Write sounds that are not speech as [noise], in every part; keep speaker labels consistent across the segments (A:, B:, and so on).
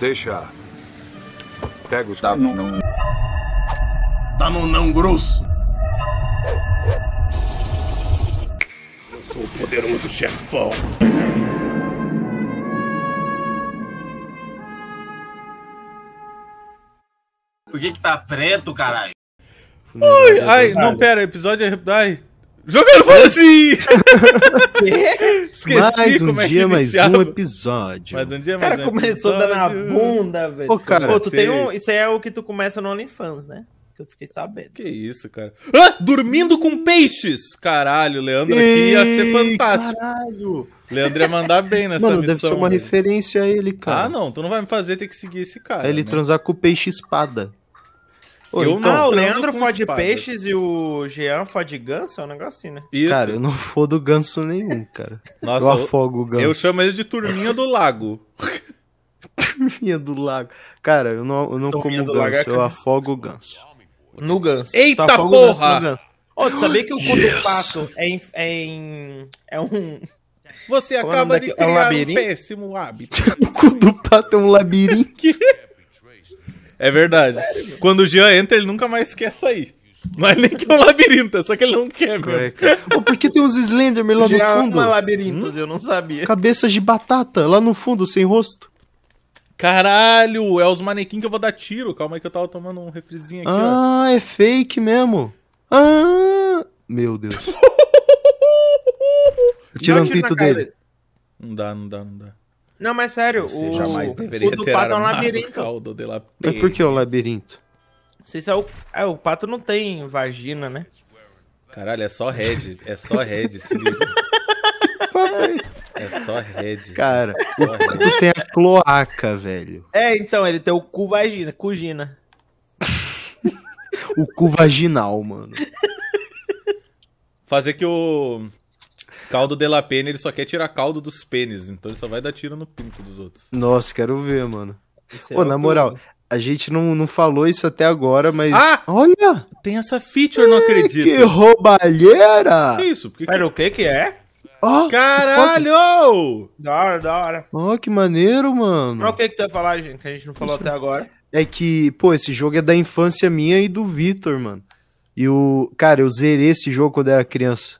A: Deixa. Pega os. Tá caras. não. tá no não grosso. Eu sou o
B: poderoso chefão. Por que que tá preto, caralho? Ai, ai, não, pera, episódio é. Ai, Jogando fantasy! [laughs] Esqueci mais um como é dia, mais um episódio. Mais um dia, mais cara, um começou dando a bunda, velho. Pô, cara, Pô, tu tem um... Isso aí é o que tu começa no OnlyFans, né? Que eu fiquei sabendo. Que isso, cara. Ah, dormindo com peixes! Caralho, Leandro Ei, aqui ia ser fantástico. Caralho! Leandro ia mandar bem nessa Mano, missão. deve ser uma referência a ele, cara. Ah, não. Tu não vai me fazer ter que seguir esse cara. É ele né? transar
A: com o peixe espada. Ô, eu então, o Leandro foi de peixes
B: e o Jean foi de ganso? É um negocinho, né? Isso. Cara,
A: eu não fodo ganso nenhum, cara. Nossa, eu afogo o ganso. Eu chamo
B: ele de turminha do lago.
A: turminha do lago. Cara, eu não, eu não como é ganso, eu afogo o ganso.
B: No ganso. Eita tá porra! Assim ganso Ô, oh, sabia que o cu yes. do pato é, em, é, em, é um... Você é acaba de criar é um, um, péssimo hábito. [laughs] o cu
A: do pato é
B: um labirinto. [laughs] É verdade. É sério, Quando o Jean entra, ele nunca mais quer sair. Não é nem que é um labirinto, é só que ele não quer, meu. oh, por que tem uns Slenderman lá Já no fundo? é labirintos, hum? eu não sabia. Cabeças de
A: batata lá no fundo, sem rosto.
B: Caralho, é os manequim que eu vou dar tiro. Calma aí que eu tava tomando um refrizinho aqui,
A: Ah, ó. é fake
B: mesmo. Ah,
A: meu Deus. [laughs]
B: Tira um pito dele.
A: Não dá, não dá, não dá.
B: Não, mas sério, Você o, jamais deveria o do ter pato é um labirinto. La mas por que
A: o labirinto?
B: Não se é o, é, o pato não tem vagina, né? Caralho, é só red, é só red esse livro. É só red. Cara, é só tem
A: a cloaca, velho.
B: É, então, ele tem o cu vagina, cugina.
A: [laughs] o cu vaginal, mano.
B: Fazer que o Caldo de la pena, ele só quer tirar caldo dos pênis, então ele só vai dar tiro no pinto dos outros.
A: Nossa, quero ver, mano.
B: É pô, é na moral,
A: a gente não, não falou isso até agora, mas. Ah! Olha! Tem
B: essa feature, não acredito. Que roubalheira! Que isso? porque Pera, o que que é? Oh,
A: Caralho!
B: Da hora, da hora.
A: Ó, oh, que maneiro, mano. Pra o
B: que que tu ia falar, gente, que a gente não falou isso. até agora?
A: É que, pô, esse jogo é da infância minha e do Vitor, mano. E o. Cara, eu zerei esse jogo quando era criança.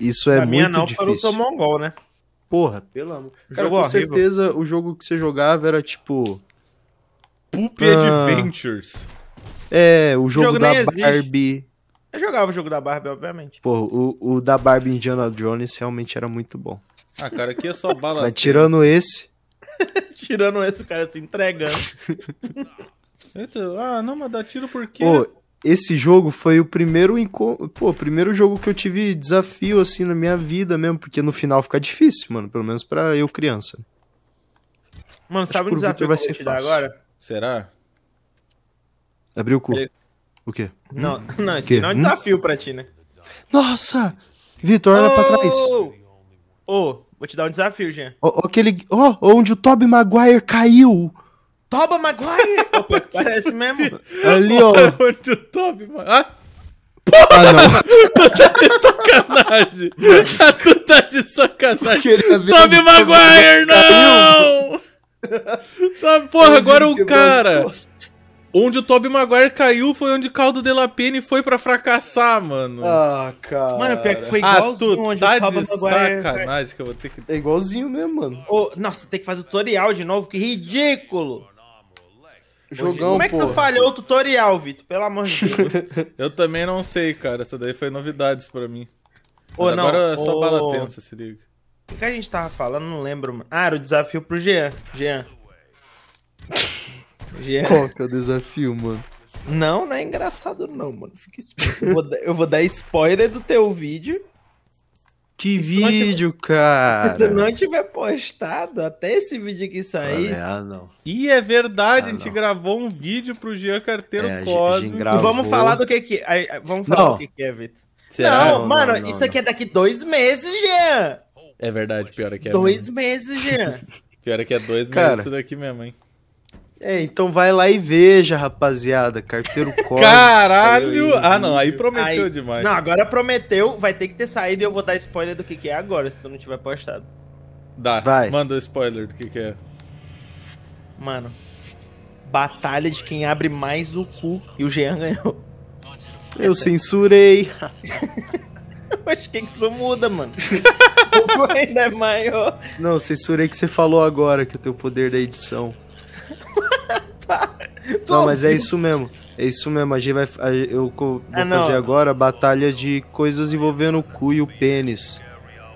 A: Isso é pra muito minha não, difícil. Para o Mongol, né? Porra, pelo amor. Cara, com horrível. certeza o jogo que você jogava era tipo Pupi ah, Adventures. É, o jogo, o jogo da Barbie. Existe.
B: Eu jogava o jogo da Barbie, obviamente.
A: Pô, o, o da Barbie Indiana Jones realmente era muito bom.
B: Ah, cara, aqui é só bala. Mas tirando esse. [laughs] tirando esse, o cara se entregando. [laughs] Então, ah, não, mas dá tiro porque.
A: Pô, esse jogo foi o primeiro pô, primeiro jogo que eu tive desafio assim na minha vida mesmo, porque no final fica difícil, mano, pelo menos para eu criança.
B: Mano, sabe um desafio vai que vai ser fácil. agora? Será?
A: Abriu o cu. O quê?
B: Não, [laughs] não, esse não é um hum? desafio pra ti, né?
A: Nossa! Vitor, olha oh! pra trás. Ô,
B: oh, vou te dar um desafio, Jean.
A: Oh, aquele. Ó, oh, onde o Toby Maguire caiu!
B: Toba Maguire! [laughs] parece mesmo. Ali, ó. Onde o Toba Maguire... Ah, não. tu tá de sacanagem. [laughs] tu tá de sacanagem. É Toby Maguire, tá não! Ah, porra, agora o cara. Onde o Toby Maguire caiu foi onde Caldo de La Pene foi pra fracassar, mano. Ah,
A: cara. Mano, pior que foi ah, igualzinho ah, onde tá o Toby Maguire. Sacanagem
B: que eu vou ter que. É igualzinho mesmo, mano. Oh, nossa, tem que fazer o tutorial de novo, que ridículo! Jogão, Como é que porra. tu falhou o tutorial, Vitor? Pelo amor de Deus. [laughs] eu também não sei, cara. Essa daí foi novidades pra mim. Ô, não, agora é só ô... bala tensa, se liga. O que a gente tava falando? Não lembro, mano. Ah, era o desafio pro Jean. Jean.
A: Jean. Qual que é o desafio, mano?
B: Não, não é engraçado não, mano. Fica eu, vou dar, eu vou dar spoiler do teu vídeo. Que vídeo,
A: tiver, [laughs] cara! Se tu
B: não tiver postado até esse vídeo aqui sair. Ah, é, não. E é verdade, ah, a gente não. gravou um vídeo pro Jean Carteiro é, Cosme. Gravou... Vamos falar do que que. Vamos falar não. do que, que é, Vitor. Não, não, mano, não, isso aqui é daqui dois meses, Jean! É verdade, pior é que é. Dois mesmo. meses, Jean! [laughs] pior é que é dois meses isso daqui mesmo, hein?
A: É, então vai lá e veja, rapaziada. Carteiro [laughs] Corre. Caralho! Ah, não, aí prometeu aí... demais. Não,
B: agora prometeu, vai ter que ter saído e eu vou dar spoiler do que, que é agora, se tu não tiver postado. Dá, vai. manda o um spoiler do que, que é. Mano, batalha de quem abre mais o cu e o Jean ganhou.
A: Eu censurei.
B: Mas [laughs] que isso muda, mano? [laughs] o ainda é maior.
A: Não, censurei que você falou agora, que eu tenho o poder da edição.
B: [laughs] não, mas é isso
A: mesmo. É isso mesmo, a gente vai. A, eu vou ah, fazer agora a batalha de coisas envolvendo o cu e o pênis.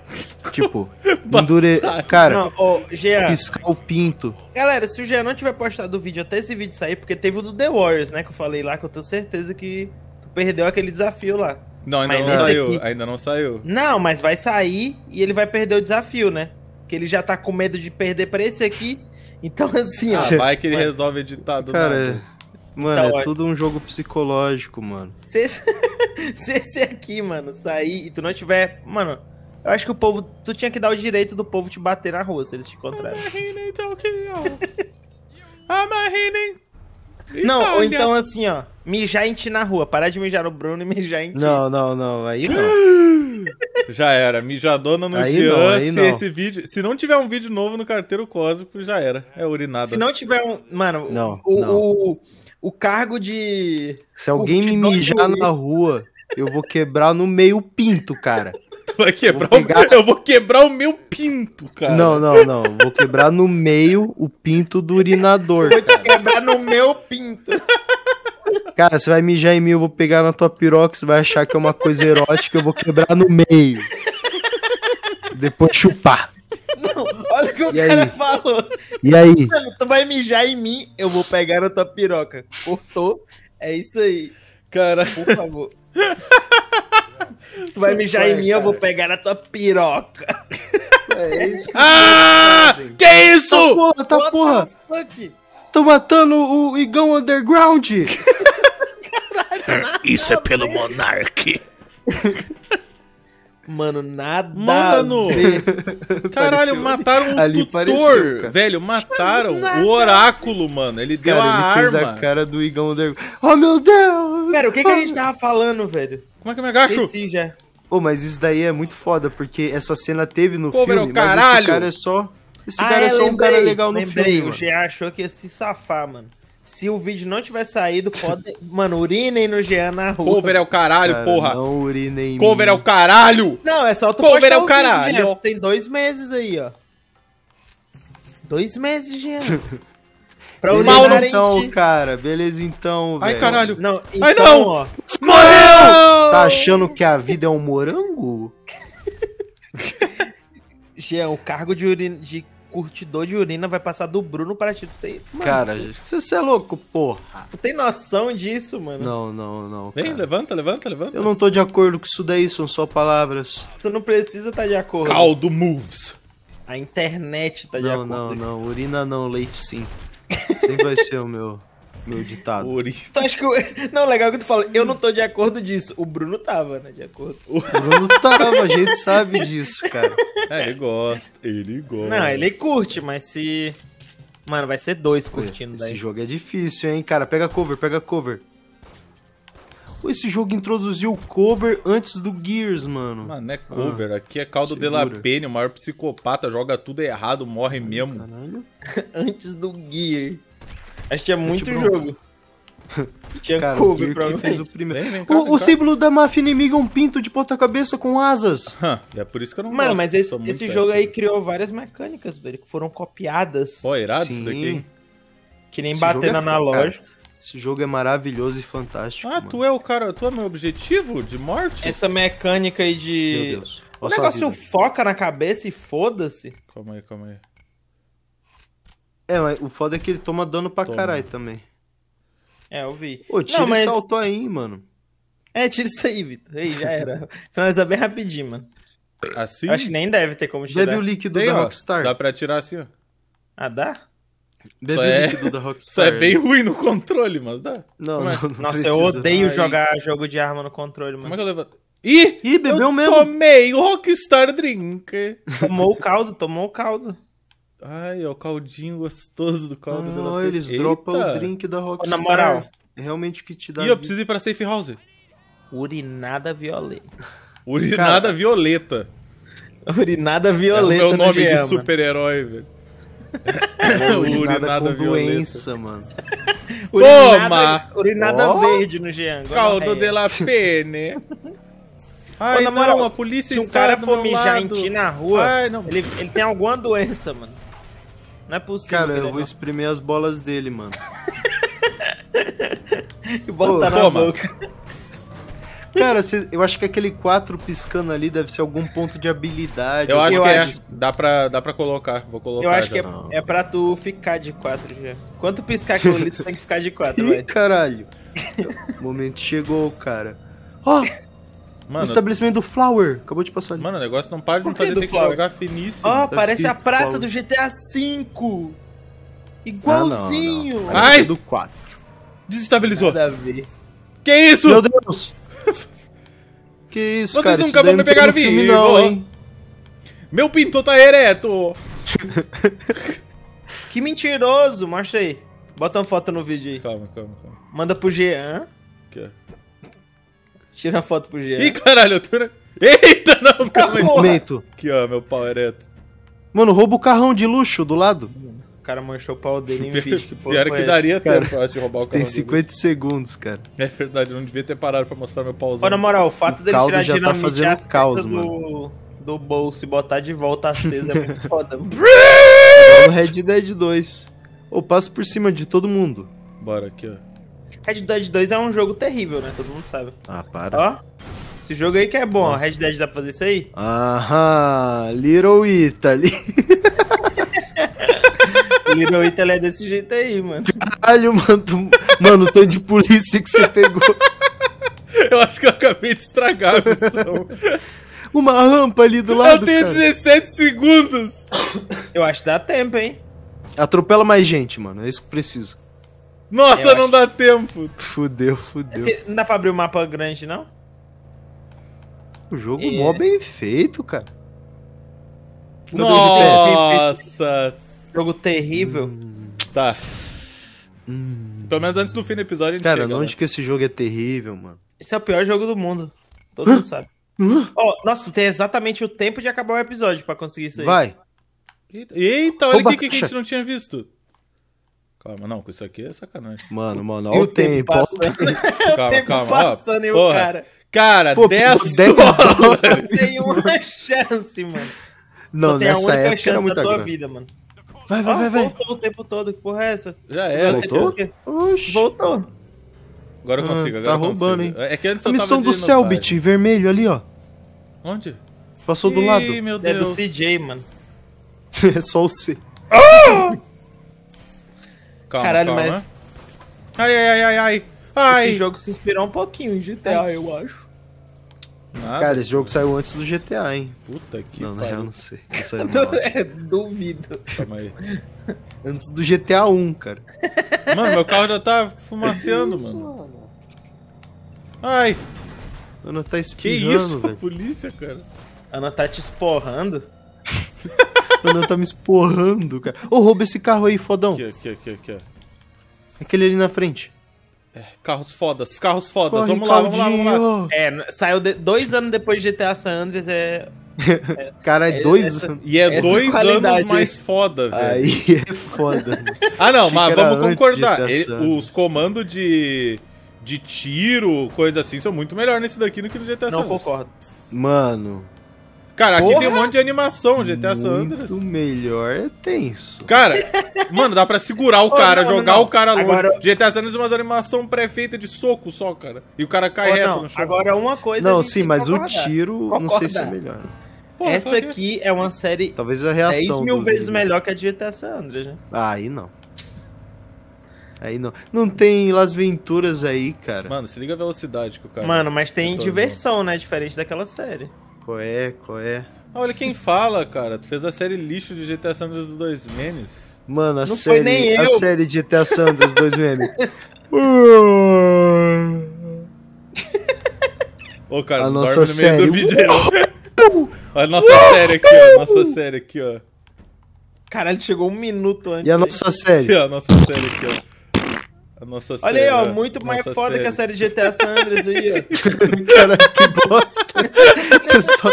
A: [laughs] tipo, endure... cara, não,
B: oh, Jean.
A: piscar o pinto.
B: Galera, se o Jean não tiver postado o vídeo até esse vídeo sair, porque teve o do The Warriors, né? Que eu falei lá, que eu tenho certeza que tu perdeu aquele desafio lá. Não, ainda mas não saiu, aqui... ainda não saiu. Não, mas vai sair e ele vai perder o desafio, né? Que ele já tá com medo de perder pra esse aqui então, [laughs] assim, ah, ó. Tipo, vai que ele resolve editar do cara, nada. Mano, então, é, é-
A: tudo um jogo psicológico, mano.
B: Se, [laughs] se esse aqui, mano, sair e tu não tiver. Mano, eu acho que o povo. Tu tinha que dar o direito do povo te bater na rua se eles te encontrarem. Amarrinem [laughs] Não, ou então assim, ó. Mijar em ti na rua. Parar de mijar no Bruno e mijar em ti. Não, não, não. Aí não já era. Mijadona no aí Jean. Não, aí se não. esse vídeo. Se não tiver um vídeo novo no carteiro cósmico, já era. É urinada. Se não tiver um. Mano, não, o, não. o, o cargo de. Se alguém me mijar na
A: rua, eu vou quebrar no meio pinto, cara. [laughs] Tu
B: vai quebrar vou pegar...
A: o... Eu vou quebrar
B: o meu pinto,
A: cara. Não, não, não. Vou quebrar no meio o pinto do urinador. Vou
B: te quebrar no meu pinto. [laughs]
A: Cara, você vai mijar em mim, eu vou pegar na tua piroca, você vai achar que é uma coisa erótica, eu vou quebrar no meio. Depois chupar.
B: Não, olha o que e o aí? cara falou. E aí? Mano, tu vai mijar em mim, eu vou pegar na tua piroca. Cortou. É isso aí. Cara. Por favor. tu vai mijar em mim, cara. eu vou pegar na tua piroca. É isso que
A: ah! Que isso? Tá porra, tá porra. Tô matando o Igão Underground! Caralho, [laughs] Isso é
B: pelo Monark! [laughs] Mano, nada. Mano! Caralho, mataram o ali tutor, pareceu, velho. Mataram o oráculo,
A: mano. Ele deu cara, a ele arma. Fez a cara do Igão Underground.
B: Oh, meu Deus! Pera, o que, que a gente oh. tava
A: falando, velho?
B: Como é que eu me agacho?
A: Sim, já. Pô, mas isso daí é muito foda, porque essa cena teve no Pô, filme, meu, caralho. mas esse cara é só... Esse ah, cara é, é só lembrei, um cara legal no lembrei, filme. o
B: Jean achou que ia se safar, mano. Se o vídeo não tiver saído, pode. [laughs] mano, urinem no Jean na rua. Cover é o caralho, cara, porra. Não urinem. Cover é mim. é o caralho. Não, é só tu Cover é o caralho. Vídeo, Tem dois meses aí, ó. Dois meses, Jean. [laughs] pra Mal não... então,
A: cara. Beleza então, velho. Ai, caralho. Não, então, Ai, não. Ó, Morreu! Tá achando
B: que a vida é um morango? [laughs] Jean, o cargo de, urina de curtidor de urina vai passar do Bruno para ti. tem... Mano, cara, Você, é louco, porra. Tu tem noção disso, mano? Não, não, não. Vem, cara. levanta, levanta, levanta. Eu não tô
A: de acordo com isso daí, são só palavras.
B: Tu não precisa estar tá de acordo. Caldo moves. A internet tá
A: de acordo. Não, não, não. Urina não, leite sim. Sempre vai ser o meu. [laughs] no ditado.
B: Tu acha que eu... [laughs] Não, legal que tu fala, eu não tô de acordo disso. O Bruno tava, né, de acordo. O Bruno tava, a gente sabe disso, cara. É, ele gosta, ele gosta. Não, ele curte, mas se... Mano, vai ser dois curtindo Esse daí. Esse jogo é
A: difícil, hein, cara. Pega cover, pega cover. Esse jogo introduziu o cover antes do Gears, mano. Mano, não é cover.
B: Ah, aqui é Caldo segura. de la Penha, o maior psicopata, joga tudo errado, morre mesmo. Caralho. [laughs] antes do Gear. Acho que tinha muito tipo, jogo. [laughs] Tinha Cara, Kobe, pra fez o primeiro. Vem, vem cá, o, o símbolo
A: da máfia inimiga é um pinto de ponta-cabeça com asas. [laughs]
B: é por isso que eu não Mano, gosto, mas esse, esse jogo aí criou várias mecânicas, velho, que foram copiadas. Pô, é irado Sim. isso daqui. Que nem esse bater na é analógico. Esse jogo é maravilhoso e fantástico. Ah, mano. tu é o cara, tu é meu objetivo de morte? Essa mecânica aí de. Meu Deus. O negócio foca na cabeça e foda-se. Calma aí, calma aí. É, o foda é que ele toma
A: dano pra caralho também.
B: É, eu vi. Ô, Tire mas... saltou
A: aí, mano.
B: É, tira isso aí, Vitor. Aí, já era. [laughs] Finalizar bem rapidinho, mano. Assim? Acho que nem deve ter como tirar. Bebe o líquido Tem, da ó, Rockstar. Dá pra tirar assim, ó. Ah, dá? Bebe Só o é... líquido da [laughs] é Rockstar. Isso é bem ruim no controle, mas dá. Não, é? não, não Nossa, precisa. eu odeio jogar jogo de arma no controle, mano. Como é que eu levanto? Ih! Ih, bebeu eu mesmo! Tomei o Rockstar Drink. Tomou o caldo, tomou o caldo. Ai, é o caldinho gostoso do caldo. Ah, oh, eles Eita. dropam o drink da Rockstar. Na moral. É realmente que te dá. E eu preciso ir pra Safe House. Urinada violeta. Urinada Cara, violeta. Urinada violeta. É o meu nome no de super-herói, velho. urinada, com doença, mano. [laughs] Toma! Urinada oh. verde no Jean. Caldo de la pene. Ai, Ô, na moral, não, a polícia se um cara for mijar lado. em ti na rua, Ai, ele, ele tem alguma doença, mano. Não é possível. Cara, eu é vou exprimir as bolas
A: dele, mano. [laughs] e bota tá Pô, na toma. boca. Cara, eu acho que aquele 4 piscando ali deve ser algum ponto de habilidade. Eu acho que é.
B: Dá pra, dá pra colocar. Vou colocar. Eu acho já. que é, é pra tu ficar de 4 já. Quanto piscar aquilo ali, tu tem que ficar de 4, vai.
A: Caralho. O [laughs] momento chegou, cara.
B: Ó, oh, Mano, o estabelecimento do Flower. Acabou de passar ali. Mano, o negócio não para de me fazer ter Flower? que jogar finíssimo. Ó, oh, ah, tá parece a praça Flower. do GTA V. Igualzinho. Ah, não, não. Ai! Do 4. Desestabilizou. Nada a ver. Que isso? Meu Deus.
A: [laughs] que isso, Vocês cara. Vocês nunca vão me pegar vivo. Não, hein?
B: Meu pinto tá ereto. [laughs] que mentiroso. Mostra aí. Bota uma foto no vídeo aí. Calma, calma, calma. Manda pro Jean. Que? Tira a foto pro Jean. Ih, caralho, eu tô... Eita, não, tá calma aí. Neito. Aqui, ó, meu pau ereto.
A: Mano, rouba o carrão de luxo do lado.
B: O cara manchou o pau dele em vídeo. Que [laughs] porra que daria tempo, cara, eu acho, de roubar o carrão Tem 50
A: segundos, cara.
B: É verdade, eu não devia ter parado pra mostrar meu pauzão. Pô, na moral, o fato o dele tirar a tá dinamite tá fazendo caos, do, do bolso e botar de volta acesa é muito [laughs] foda. Red Dead 2. Ô, passo por cima
A: de todo mundo. Bora aqui, ó.
B: Red Dead 2 é um jogo terrível, né? Todo mundo sabe. Ah, para. Ó. Esse jogo aí que é bom, ó. Red Dead dá pra fazer isso aí?
A: Aham, Little Italy. [laughs]
B: Little Italy é desse jeito aí, mano.
A: Caralho, mano, tu... mano, tô de polícia que você pegou.
B: Eu acho que eu acabei de estragar a missão. [laughs]
A: Uma rampa ali do lado. Eu tenho cara.
B: 17 segundos. Eu acho que dá tempo, hein?
A: Atropela mais gente, mano. É isso que precisa.
B: Nossa, eu não acho. dá tempo!
A: Fudeu, fudeu.
B: Não dá é pra abrir o um mapa grande, não?
A: O jogo é. mó bem feito, cara.
B: Nossa! Jogo terrível. Hum. Tá. Hum. Pelo menos antes do fim do episódio a gente Cara, chega, onde né?
A: que esse jogo é terrível, mano?
B: Esse é o pior jogo do mundo. Todo mundo sabe. oh, nossa, tu tem exatamente o tempo de acabar o episódio pra conseguir isso aí. Vai. Eita, olha o que, que a gente não tinha visto. Calma, não, com isso aqui é sacanagem. Mano, mano, olha o tempo. Passa, o né? Calma, tempo calma. Passando, ó, o cara. Cara, Pô, 10 dólares. Tem uma chance, mano. Não, Só nessa época era muita da tua grana. vida, mano. Vai, vai, ah, vai, vai. Voltou o tempo todo, que porra é essa? Já é, voltou? Oxi. Voltou. Agora eu ah, consigo, ah, agora Tá roubando, hein? É que antes A missão do Cellbit,
A: vermelho ali, ó. Onde? Passou Ih, do lado. Meu
B: Deus. É do CJ, mano.
A: [laughs] é só o C.
B: Ah! Calma, Caralho, calma. mas. Ai, ai, ai, ai, ai. Ai. Esse jogo se inspirou um pouquinho em GTA, ai. eu acho. Nada. Cara, esse
A: jogo saiu antes do GTA, hein? Puta que não, pariu. Não, eu não sei. [laughs] Não é,
B: duvido. Calma aí.
A: antes do GTA 1, cara.
B: Mano, meu carro já tá fumaceando, mano. Ai. Ana tá espirrando, Que isso, velho. polícia, cara? Ana tá te esporrando?
A: [laughs] O Leandro tá me esporrando, cara. Ô, oh, rouba esse carro aí, fodão. Aqui,
B: aqui, aqui, aqui.
A: Aquele ali na frente.
B: É, carros fodas, carros fodas. Corre, vamos, lá, vamos lá, vamos lá, É, saiu de, dois anos depois de GTA San Andreas, é... [laughs]
A: é cara, é, dois essa, anos. E é dois anos mais foda, velho. Aí é foda.
B: [laughs] ah, não, mas vamos concordar. Ele, os comandos de, de tiro, coisa assim, são muito melhor nesse daqui do que no GTA Não concordo. Mano,
A: Cara, Porra? aqui tem um monte
B: de animação, GTA San Andreas. O melhor é tenso. Cara, mano, dá pra segurar o cara, oh, não, jogar não. o cara longe. Agora... GTA San Andreas é uma animação pré-feita de soco só, cara. E o cara cai oh, reto não. no chão. Agora uma coisa. Não, sim, mas o tiro, Concorda. não sei se é melhor. Porra, Essa aqui é uma série. Talvez a reação. 10 mil vezes melhor que a de GTA San Andreas, né?
A: Ah, aí não. Aí não. Não tem Las Venturas aí, cara.
B: Mano, se liga a velocidade que o cara. Mano, mas tem diversão, né? Diferente daquela série.
A: Coé, coé. é? é?
B: Ah, olha quem fala, cara. Tu fez a série lixo de GTA Sanders dos dois memes.
A: Mano, a, série, a série de GTA Sanders dos dois memes. [laughs]
B: Ô, cara, a nossa série. vídeo. olha a nossa série aqui, ó. Nossa série aqui, ó. Caralho, chegou um minuto antes. E a nossa série? [laughs] a nossa série aqui, ó. A nossa Olha aí, ó, muito mais foda série. que a série de GTA San Andreas aí, ó. [laughs] Caralho, que bosta. Você só...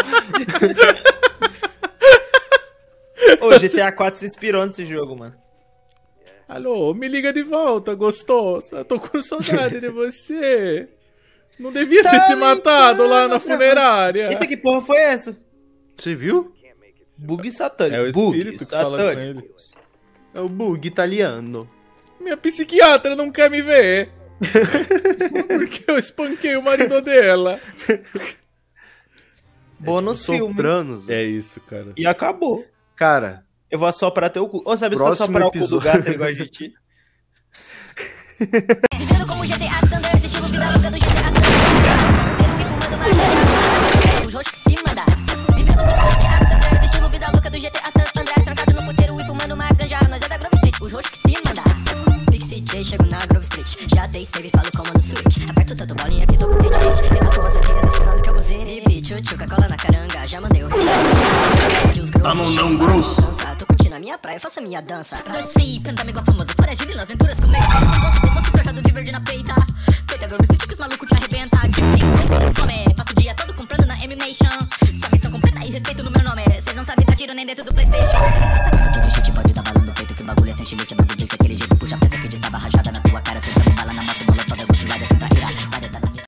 B: Ô, GTA 4 se inspirou nesse jogo, mano. Alô, me liga de volta, gostoso. Eu tô com saudade de você. Não devia ter tá te matado lá na funerária. Eita, que porra foi essa? Você viu?
A: Bug satânico. É o espírito bug que satânico. fala com ele. É o bug italiano. Minha
B: psiquiatra não quer me ver. Porque eu espanquei o marido dela. Bônus é tipo, sopranos, É isso, cara. E acabou. Cara. Eu vou assoprar teu cu. Ou sabe se assoprar episódio. o cu do gato igual a gente? [laughs] Vivendo como do fumando Os rostos Vivendo como do fumando Nós é da Street. que se manda chego na Grove Street. Já dei save, falo comando switch. Aperto tanto bolinha que tô com tendinite. com as vaquinhas esperando que eu buzine. Bicho, tchuca, cola na caranga, já mandei o restante. Tá não, não, grosso. Tô curtindo a minha praia, faço a minha dança. Dois feet, cantando igual famoso, foragido nas venturas com meio. Moço, moço, trajado de verde na peita. feita Grove Street que os malucos te arrebenta. Que mix, fome, passo o dia todo comprando na M-Nation. Sua missão completa e respeito no meu nome. Cês não sabem, tá tiro nem dentro do Playstation. Aquele tá chute pode tá balando feito peito, que bagulho é sem chile, cê é aquele jeito, puxa a